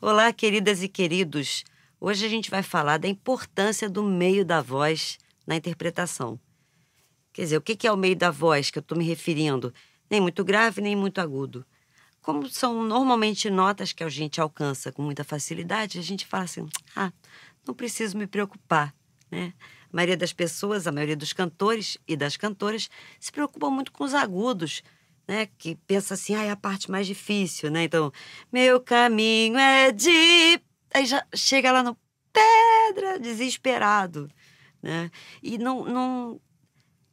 Olá, queridas e queridos. Hoje a gente vai falar da importância do meio da voz na interpretação. Quer dizer, o que é o meio da voz que eu estou me referindo? Nem muito grave, nem muito agudo. Como são normalmente notas que a gente alcança com muita facilidade, a gente fala assim: ah, não preciso me preocupar, né? A maioria das pessoas, a maioria dos cantores e das cantoras se preocupam muito com os agudos, né, que pensa assim, ah, é a parte mais difícil, né? Então, meu caminho é de. Aí já chega lá no pedra, desesperado, né? E não, não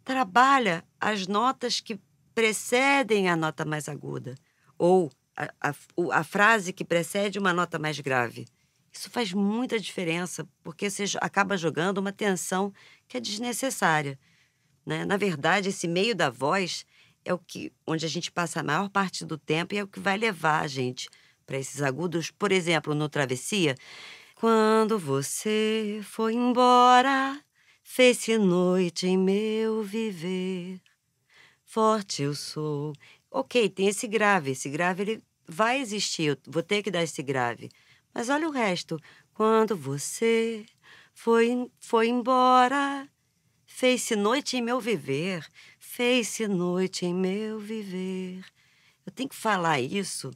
trabalha as notas que precedem a nota mais aguda, ou a, a, a frase que precede uma nota mais grave. Isso faz muita diferença, porque você acaba jogando uma tensão que é desnecessária. Né? Na verdade, esse meio da voz é o que onde a gente passa a maior parte do tempo e é o que vai levar a gente para esses agudos, por exemplo, no travessia, quando você foi embora, fez-se noite em meu viver. Forte eu sou. OK, tem esse grave, esse grave ele vai existir, eu vou ter que dar esse grave. Mas olha o resto. Quando você foi foi embora, Fez-se noite em meu viver, fez-se noite em meu viver. Eu tenho que falar isso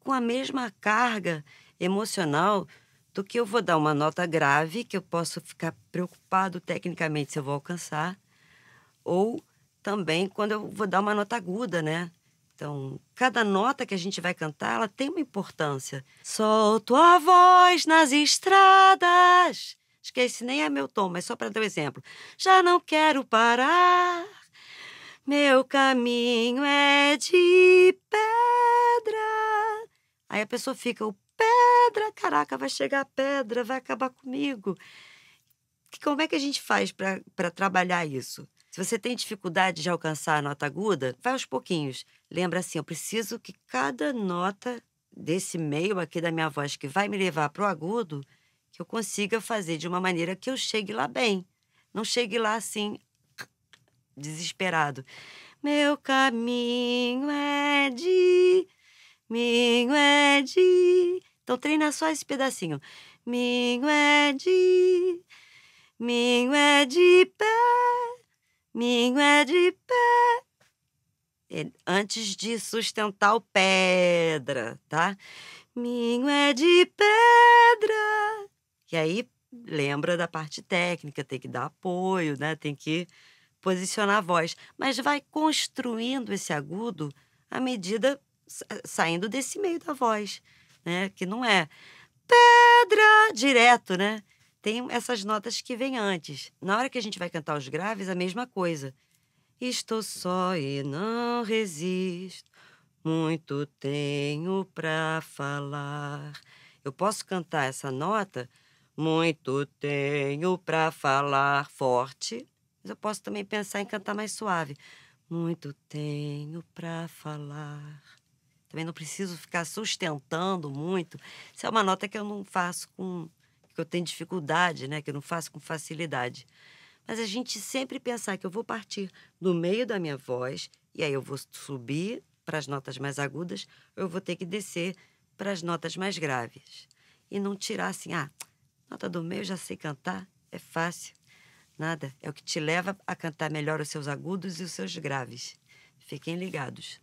com a mesma carga emocional do que eu vou dar uma nota grave, que eu posso ficar preocupado tecnicamente se eu vou alcançar, ou também quando eu vou dar uma nota aguda, né? Então, cada nota que a gente vai cantar, ela tem uma importância. Solto a voz nas estradas, acho que esse nem é meu tom, mas só para dar um exemplo. Já não quero parar, meu caminho é de pedra. Aí a pessoa fica, o pedra, caraca, vai chegar a pedra, vai acabar comigo. Como é que a gente faz para trabalhar isso? Se você tem dificuldade de alcançar a nota aguda, vai aos pouquinhos. Lembra assim, eu preciso que cada nota desse meio aqui da minha voz que vai me levar para o agudo eu consiga fazer de uma maneira que eu chegue lá bem. Não chegue lá assim, desesperado. Meu caminho é de. Minho é de. Então treina só esse pedacinho. Minho é de. Minho é de pé. Minho é de pé antes de sustentar o pedra, tá? Minho é de pedra, e aí lembra da parte técnica, tem que dar apoio, né? Tem que posicionar a voz, mas vai construindo esse agudo à medida saindo desse meio da voz, né? Que não é pedra direto, né? Tem essas notas que vêm antes. Na hora que a gente vai cantar os graves, a mesma coisa. Estou só e não resisto. Muito tenho para falar. Eu posso cantar essa nota muito tenho para falar forte, mas eu posso também pensar em cantar mais suave. Muito tenho para falar. Também não preciso ficar sustentando muito. Isso é uma nota que eu não faço com que eu tenho dificuldade, né, que eu não faço com facilidade. Mas a gente sempre pensar que eu vou partir do meio da minha voz e aí eu vou subir para as notas mais agudas, eu vou ter que descer para as notas mais graves e não tirar assim, ah, Nota do meio, já sei cantar, é fácil. Nada, é o que te leva a cantar melhor os seus agudos e os seus graves. Fiquem ligados.